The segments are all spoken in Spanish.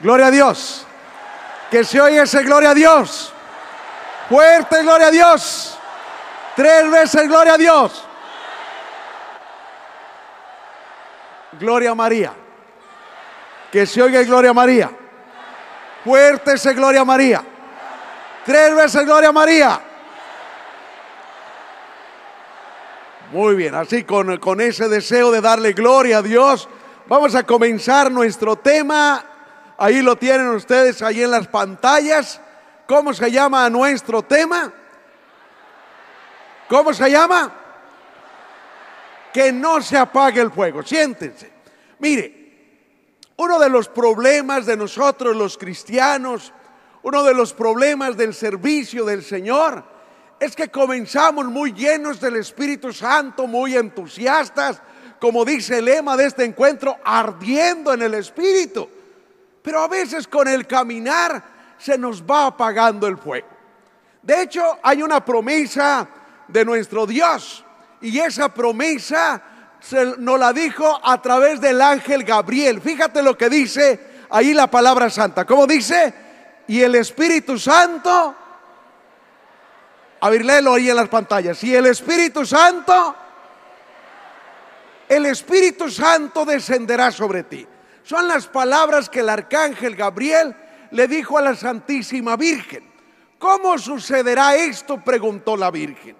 Gloria a Dios. Que se oye ese gloria a Dios. Fuerte gloria a Dios. Tres veces gloria a Dios. Gloria a María. Que se oiga gloria a María. Fuerte ese gloria a María. Tres veces gloria a María. Muy bien, así con, con ese deseo de darle gloria a Dios, vamos a comenzar nuestro tema Ahí lo tienen ustedes, ahí en las pantallas. ¿Cómo se llama nuestro tema? ¿Cómo se llama? Que no se apague el fuego. Siéntense. Mire, uno de los problemas de nosotros los cristianos, uno de los problemas del servicio del Señor, es que comenzamos muy llenos del Espíritu Santo, muy entusiastas, como dice el lema de este encuentro, ardiendo en el Espíritu. Pero a veces con el caminar se nos va apagando el fuego. De hecho, hay una promesa de nuestro Dios y esa promesa se nos la dijo a través del ángel Gabriel. Fíjate lo que dice ahí la palabra santa. ¿Cómo dice? Y el Espíritu Santo. A ver, léelo ahí en las pantallas. Y el Espíritu Santo. El Espíritu Santo descenderá sobre ti. Son las palabras que el arcángel Gabriel le dijo a la Santísima Virgen. ¿Cómo sucederá esto? preguntó la Virgen.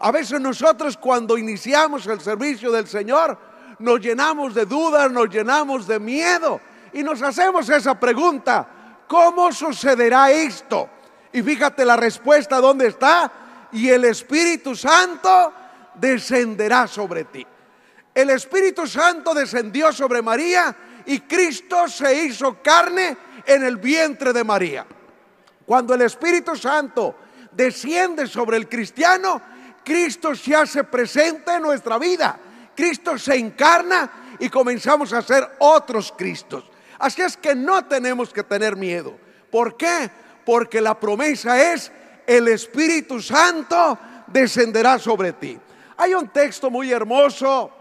A veces nosotros cuando iniciamos el servicio del Señor nos llenamos de dudas, nos llenamos de miedo y nos hacemos esa pregunta, ¿cómo sucederá esto? Y fíjate la respuesta dónde está, y el Espíritu Santo descenderá sobre ti. El Espíritu Santo descendió sobre María y Cristo se hizo carne en el vientre de María. Cuando el Espíritu Santo desciende sobre el cristiano, Cristo se hace presente en nuestra vida. Cristo se encarna y comenzamos a ser otros Cristos. Así es que no tenemos que tener miedo. ¿Por qué? Porque la promesa es el Espíritu Santo descenderá sobre ti. Hay un texto muy hermoso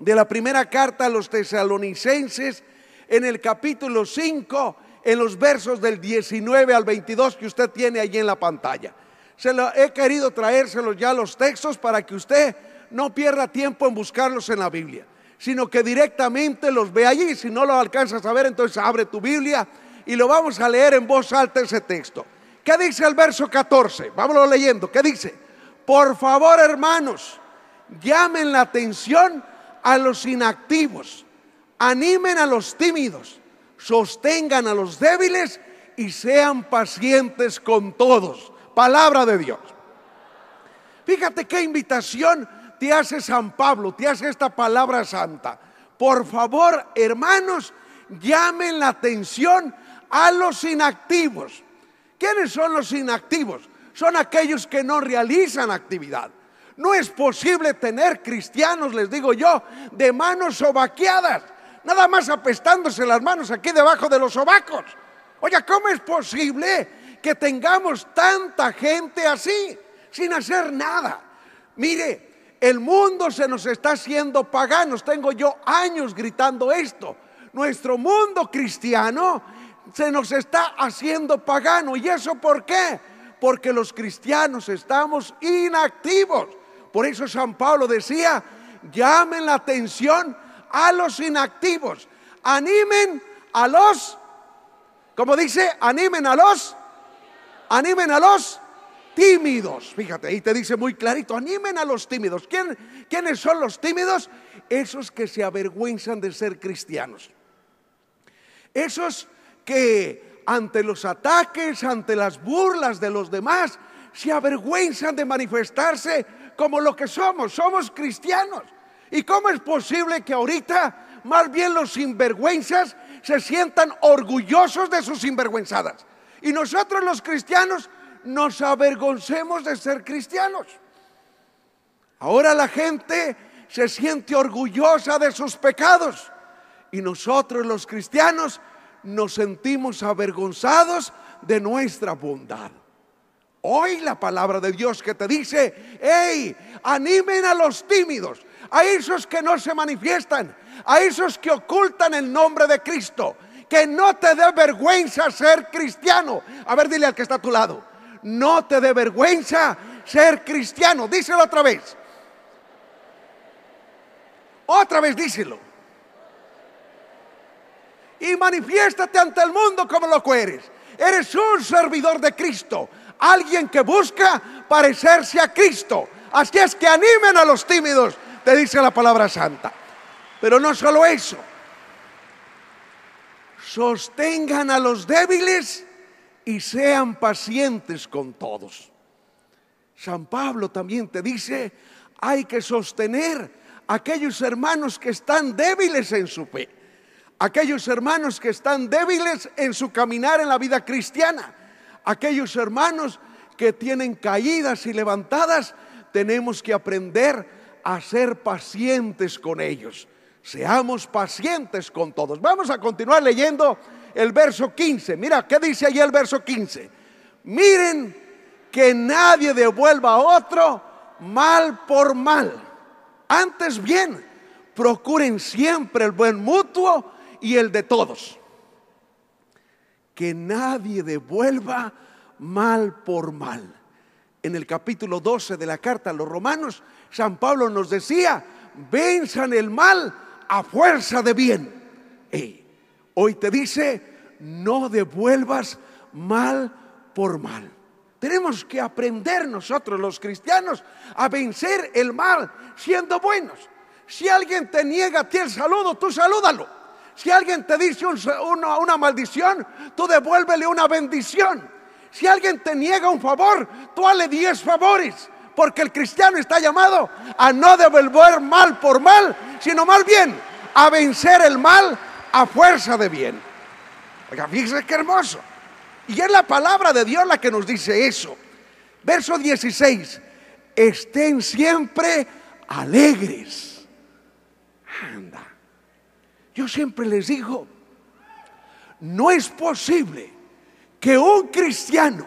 de la primera carta a los tesalonicenses en el capítulo 5, en los versos del 19 al 22 que usted tiene ahí en la pantalla. Se lo, he querido traérselos ya los textos para que usted no pierda tiempo en buscarlos en la Biblia, sino que directamente los ve allí. Si no lo alcanzas a ver, entonces abre tu Biblia y lo vamos a leer en voz alta ese texto. ¿Qué dice el verso 14? Vámonos leyendo. ¿Qué dice? Por favor, hermanos, llamen la atención a los inactivos, animen a los tímidos, sostengan a los débiles y sean pacientes con todos. Palabra de Dios. Fíjate qué invitación te hace San Pablo, te hace esta palabra santa. Por favor, hermanos, llamen la atención a los inactivos. ¿Quiénes son los inactivos? Son aquellos que no realizan actividad. No es posible tener cristianos, les digo yo, de manos sobaqueadas, nada más apestándose las manos aquí debajo de los sobacos. Oiga, ¿cómo es posible que tengamos tanta gente así, sin hacer nada? Mire, el mundo se nos está haciendo paganos. Tengo yo años gritando esto. Nuestro mundo cristiano se nos está haciendo pagano. ¿Y eso por qué? Porque los cristianos estamos inactivos. Por eso San Pablo decía, llamen la atención a los inactivos, animen a los, como dice, animen a los, animen a los tímidos. Fíjate, ahí te dice muy clarito, animen a los tímidos. ¿Quiénes son los tímidos? Esos que se avergüenzan de ser cristianos. Esos que ante los ataques, ante las burlas de los demás, se avergüenzan de manifestarse como lo que somos, somos cristianos. ¿Y cómo es posible que ahorita más bien los sinvergüenzas se sientan orgullosos de sus sinvergüenzadas? Y nosotros los cristianos nos avergoncemos de ser cristianos. Ahora la gente se siente orgullosa de sus pecados y nosotros los cristianos nos sentimos avergonzados de nuestra bondad. Hoy la palabra de Dios que te dice, hey, animen a los tímidos, a esos que no se manifiestan, a esos que ocultan el nombre de Cristo, que no te dé vergüenza ser cristiano. A ver, dile al que está a tu lado, no te dé vergüenza ser cristiano, díselo otra vez. Otra vez díselo. Y manifiéstate ante el mundo como lo que eres. Eres un servidor de Cristo alguien que busca parecerse a Cristo. Así es que animen a los tímidos, te dice la palabra santa. Pero no solo eso, sostengan a los débiles y sean pacientes con todos. San Pablo también te dice, hay que sostener a aquellos hermanos que están débiles en su fe, aquellos hermanos que están débiles en su caminar en la vida cristiana, Aquellos hermanos que tienen caídas y levantadas, tenemos que aprender a ser pacientes con ellos. Seamos pacientes con todos. Vamos a continuar leyendo el verso 15. Mira, ¿qué dice allí el verso 15? Miren que nadie devuelva a otro mal por mal. Antes bien, procuren siempre el buen mutuo y el de todos que nadie devuelva mal por mal. En el capítulo 12 de la carta a los romanos, San Pablo nos decía, venzan el mal a fuerza de bien. hoy te dice, no devuelvas mal por mal. Tenemos que aprender nosotros los cristianos a vencer el mal siendo buenos. Si alguien te niega a ti el saludo, tú salúdalo. Si alguien te dice una, maldición, tú devuélvele una bendición. Si alguien te niega un favor, tú dale diez favores. Porque el cristiano está llamado a no devolver mal por mal, sino mal bien a vencer el mal a fuerza de bien. Oiga, fíjense qué hermoso. Y es la palabra de Dios la que nos dice eso. Verso 16. Estén siempre alegres. Anda. Yo siempre les digo, no es posible que un cristiano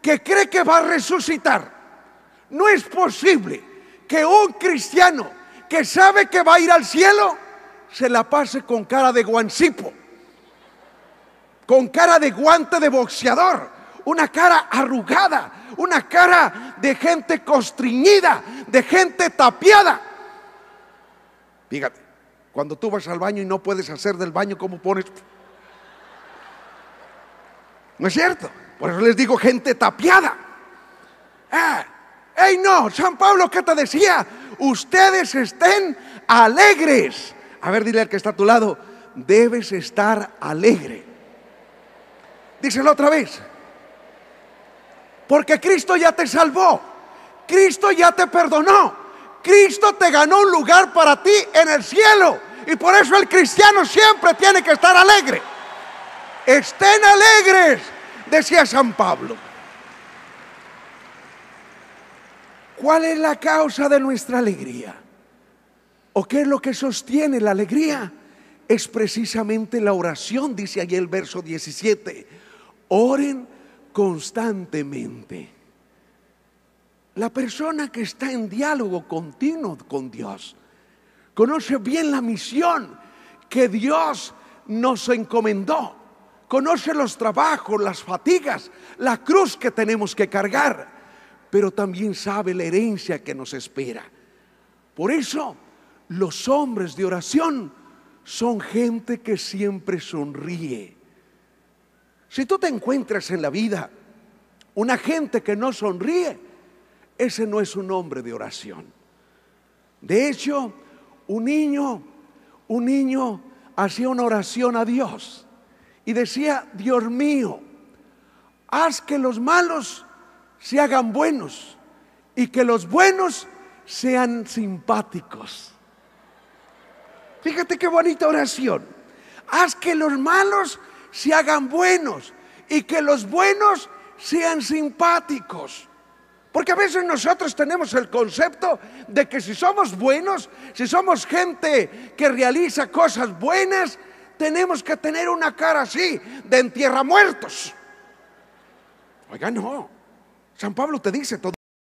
que cree que va a resucitar, no es posible que un cristiano que sabe que va a ir al cielo, se la pase con cara de guancipo, con cara de guante de boxeador, una cara arrugada, una cara de gente constriñida, de gente tapiada. Dígame, cuando tú vas al baño y no puedes hacer del baño, ¿cómo pones? ¿No es cierto? Por eso les digo gente tapiada. Eh, ¡Ey, no! San Pablo, ¿qué te decía? Ustedes estén alegres. A ver, dile al que está a tu lado, debes estar alegre. Díselo otra vez. Porque Cristo ya te salvó. Cristo ya te perdonó. Cristo te ganó un lugar para ti en el cielo. Y por eso el cristiano siempre tiene que estar alegre. Estén alegres, decía San Pablo. ¿Cuál es la causa de nuestra alegría? ¿O qué es lo que sostiene la alegría? Es precisamente la oración, dice ahí el verso 17. Oren constantemente. La persona que está en diálogo continuo con Dios Conoce bien la misión que Dios nos encomendó. Conoce los trabajos, las fatigas, la cruz que tenemos que cargar, pero también sabe la herencia que nos espera. Por eso los hombres de oración son gente que siempre sonríe. Si tú te encuentras en la vida una gente que no sonríe, ese no es un hombre de oración. De hecho, un niño, un niño hacía una oración a Dios y decía, Dios mío, haz que los malos se hagan buenos y que los buenos sean simpáticos. Fíjate qué bonita oración. Haz que los malos se hagan buenos y que los buenos sean simpáticos. Porque a veces nosotros tenemos el concepto de que si somos buenos, si somos gente que realiza cosas buenas, tenemos que tener una cara así, de entierra muertos. Oiga, no. San Pablo te dice todo.